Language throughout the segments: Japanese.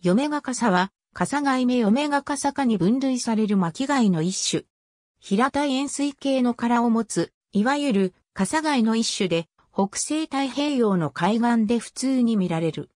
嫁が笠は、笠貝目嫁が笠科に分類される巻貝の一種。平たい円錐形の殻を持つ、いわゆる笠貝の一種で、北西太平洋の海岸で普通に見られる。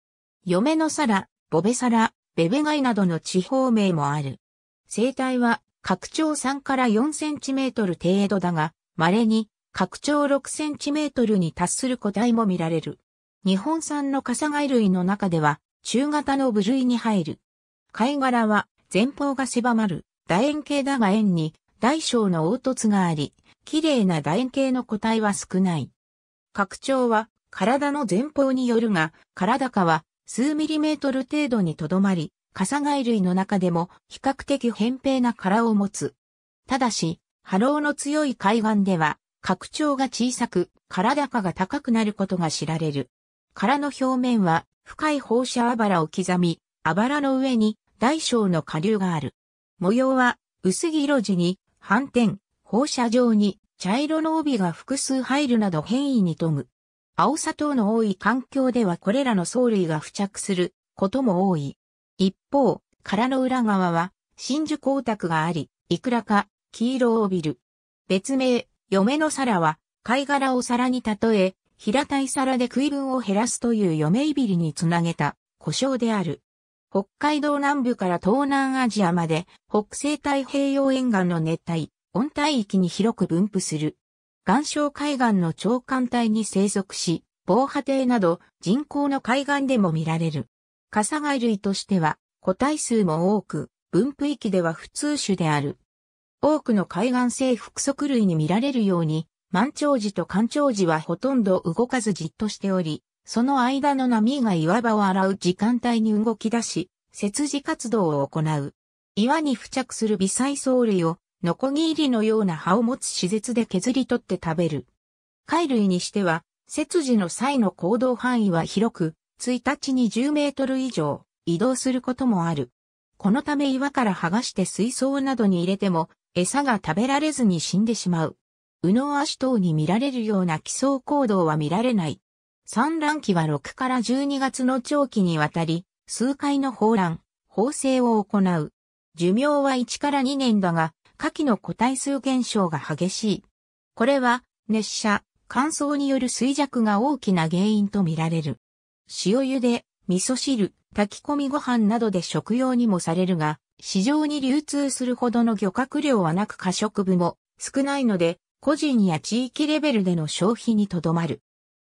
嫁の皿、ボベ皿、ベベ貝などの地方名もある。生態は、拡張3から4センチメートル程度だが、稀に、拡張6センチメートルに達する個体も見られる。日本産のガ貝類の中では、中型の部類に入る。貝殻は前方が狭まる楕円形だが円に大小の凹凸があり、綺麗な楕円形の個体は少ない。拡張は体の前方によるが、体かは数ミリメートル程度にとどまり、傘貝類の中でも比較的扁平な殻を持つ。ただし、波浪の強い海岸では、拡張が小さく、体価が高くなることが知られる。殻の表面は深い放射あばらを刻み、あばらの上に大小の下流がある。模様は薄黄色地に反転、放射状に茶色の帯が複数入るなど変異に富む。青砂糖の多い環境ではこれらの藻類が付着することも多い。一方、殻の裏側は真珠光沢があり、いくらか黄色を帯びる。別名、嫁の皿は貝殻を皿に例え、平たい皿で食い分を減らすという嫁いびりにつなげた故障である。北海道南部から東南アジアまで北西太平洋沿岸の熱帯、温帯域に広く分布する。岩礁海岸の長官帯に生息し、防波堤など人口の海岸でも見られる。カサガイ類としては個体数も多く、分布域では普通種である。多くの海岸性複足類に見られるように、満潮時と干潮時はほとんど動かずじっとしており、その間の波が岩場を洗う時間帯に動き出し、切字活動を行う。岩に付着する微細藻類を、ノコギリのような葉を持つ施設で削り取って食べる。貝類にしては、切字の際の行動範囲は広く、1日に10メートル以上移動することもある。このため岩から剥がして水槽などに入れても、餌が食べられずに死んでしまう。右脳足等に見られるような基礎行動は見られない。産卵期は6から12月の長期にわたり、数回の放卵、放生を行う。寿命は1から2年だが、下記の個体数減少が激しい。これは、熱射、乾燥による衰弱が大きな原因とみられる。塩茹で、味噌汁、炊き込みご飯などで食用にもされるが、市場に流通するほどの漁獲量はなく可食部も少ないので、個人や地域レベルでの消費にとどまる。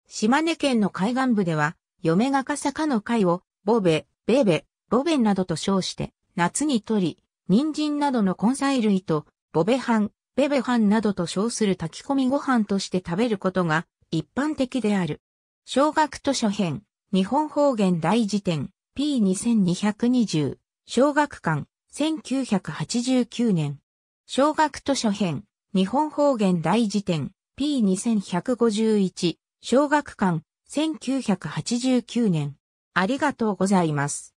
島根県の海岸部では、嫁がかさかの貝を、ボベ、ベベ、ボベンなどと称して、夏にとり、人参などの根菜類と、ボベハン、ベベハンなどと称する炊き込みご飯として食べることが一般的である。小学図書編、日本方言大辞典、P2220、小学館、1989年。小学図書編、日本方言大辞典 P2151 小学館1989年。ありがとうございます。